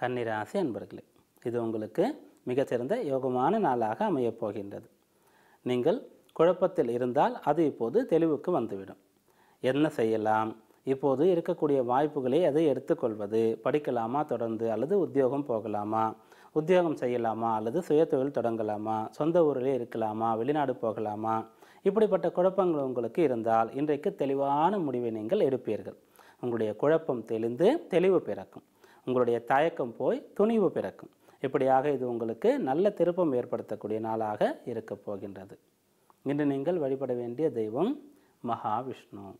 கன்னிராசி அன்பர்களே இது உங்களுக்கு மிகச்சிறந்த யோகமான நாளாக அமையப் போகின்றது நீங்கள் குழப்பத்தில் இருந்தால் அது இப்போது தெளிவுக்கு வந்துவிடும் என்ன செய்யலாம் இப்போது இருக்கக்கூடிய வாய்ப்புகளை அதை எடுத்துக்கொள்வது படிக்கலாமா தொடர்ந்து அல்லது உத்தியோகம் போகலாமா உத்தியோகம் செய்யலாமா அல்லது சுயத்தொழில் தொடங்கலாமா சொந்த ஊரிலே இருக்கலாமா வெளிநாடு போகலாமா இப்படிப்பட்ட குழப்பங்கள் உங்களுக்கு இருந்தால் இன்றைக்கு தெளிவான முடிவை நீங்கள் எடுப்பீர்கள் உங்களுடைய குழப்பம் தெளிந்து தெளிவு பிறக்கும் உங்களுடைய தயக்கம் போய் துணிவு பிறக்கும் இப்படியாக இது உங்களுக்கு நல்ல திருப்பம் ஏற்படுத்தக்கூடிய நாளாக இருக்கப் போகின்றது இன்று நீங்கள் வழிபட வேண்டிய தெய்வம் மகாவிஷ்ணு